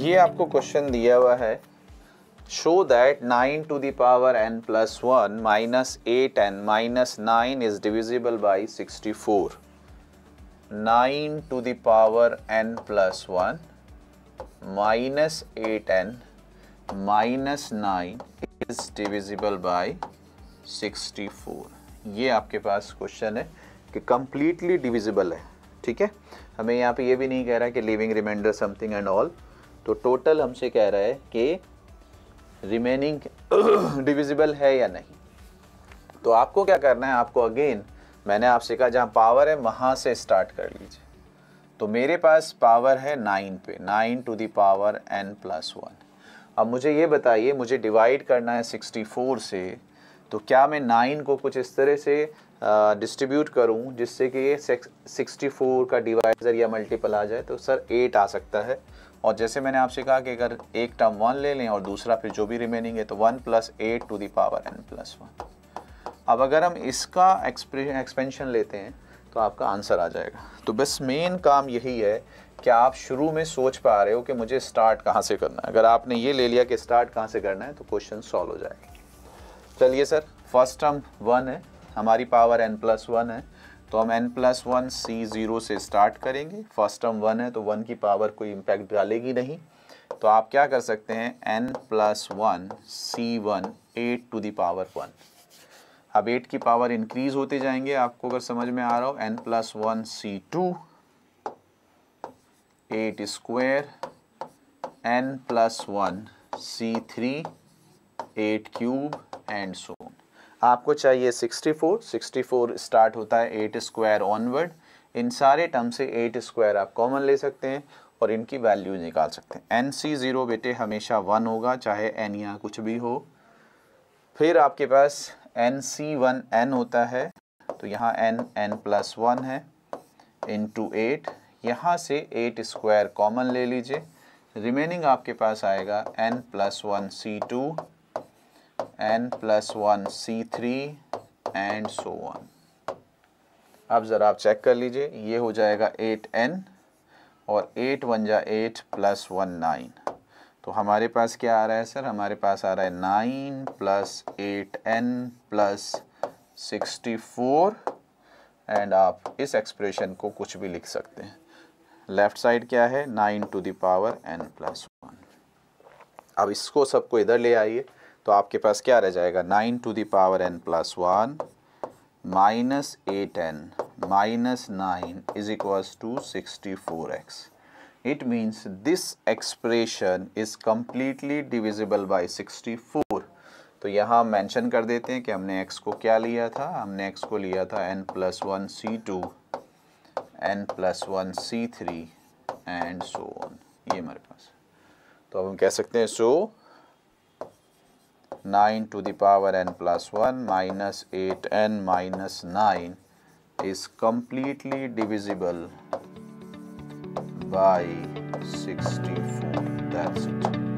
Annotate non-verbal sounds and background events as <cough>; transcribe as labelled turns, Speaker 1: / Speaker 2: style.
Speaker 1: ये आपको क्वेश्चन दिया हुआ है show that nine to the power n plus one minus eight n minus nine is divisible by sixty four nine to the power n plus one minus eight n minus nine is divisible by sixty four ये आपके पास question है कि completely divisible है ठीक है हमें यहाँ पे ये भी नहीं कह रहा कि living reminder something and all तो टोटल हमसे कह रहा है कि रिमेनिंग डिविजिबल <coughs> है या नहीं तो आपको क्या करना है आपको अगेन मैंने आपसे कहा जहाँ पावर है वहाँ से स्टार्ट कर लीजिए तो मेरे पास पावर है नाइन पे nine to the power n plus one अब मुझे ये बताइए मुझे डिवाइड करना है सिक्सटी फोर से तो क्या मैं नाइन को कुछ इस तरह से डिस्ट्रीब्यूट करूँ जिससे कि ये सिक्सटी फोर का डिवाइजर या मल्टीपल आ जाए तो सर एट आ सकता है और जैसे मैंने आपसे कहा कि अगर एक टर्म वन ले लें और दूसरा फिर जो भी रिमेनिंग है तो one plus eight to the power n plus one अब अगर हम इसका एक्सपेंशन लेते हैं तो आपका आंसर आ जाएगा तो बस मेन काम यही है कि आप शुरू में सोच पा रहे हो कि मुझे स्टार्ट कहाँ से करना है अगर आपने ये ले लिया कि स्टार्ट कहाँ से करना है तो क्वेश्चन सॉल्व हो जाएगा चलिए सर फर्स्ट टर्म वन है हमारी पावर एन प्लस वन है तो हम n plus one C zero से स्टार्ट करेंगे फर्स्ट टर्म वन है तो वन की पावर कोई इम्पैक्ट डालेगी नहीं तो आप क्या कर सकते हैं n plus one C one eight to the power one अब एट की पावर इंक्रीज होते जाएंगे आपको अगर समझ में आ रहा हो n plus one C two eight square n plus one C three eight cube and so आपको चाहिए 64 64 स्टार्ट होता है एट स्क्वायर ऑनवर्ड इन सारे टर्म से एट स्क्वायर आप कॉमन ले सकते हैं और इनकी वैल्यू निकाल सकते हैं एन सी ज़ीरो बेटे हमेशा वन होगा चाहे एन या कुछ भी हो फिर आपके पास एन सी वन एन होता है तो यहाँ एन एन प्लस वन है इन टू एट यहाँ से एट स्क्वायर कॉमन ले लीजिए रिमेनिंग आपके पास आएगा n plus one C two n plus one C three and so one अब ज़रा आप चेक कर लीजिए ये हो जाएगा एट एन और एट वन जा एट प्लस वन नाइन तो हमारे पास क्या आ रहा है सर हमारे पास आ रहा है nine plus eight n plus sixty four and आप इस एक्सप्रेशन को कुछ भी लिख सकते हैं लेफ़्ट साइड क्या है nine to the power n plus one अब इसको सबको इधर ले आइए तो आपके पास क्या रह जाएगा nine to the power n plus one minus eight n minus nine is equals to sixty four X it means this expression is completely divisible by sixty four तो यहाँ मेंशन कर देते हैं कि हमने x को क्या लिया था हमने x को लिया था n plus one C two n plus one C three and so one ये हमारे पास तो अब हम कह सकते हैं सो so, 9 to the power n plus 1 minus 8n minus 9 is completely divisible by 64. That's it.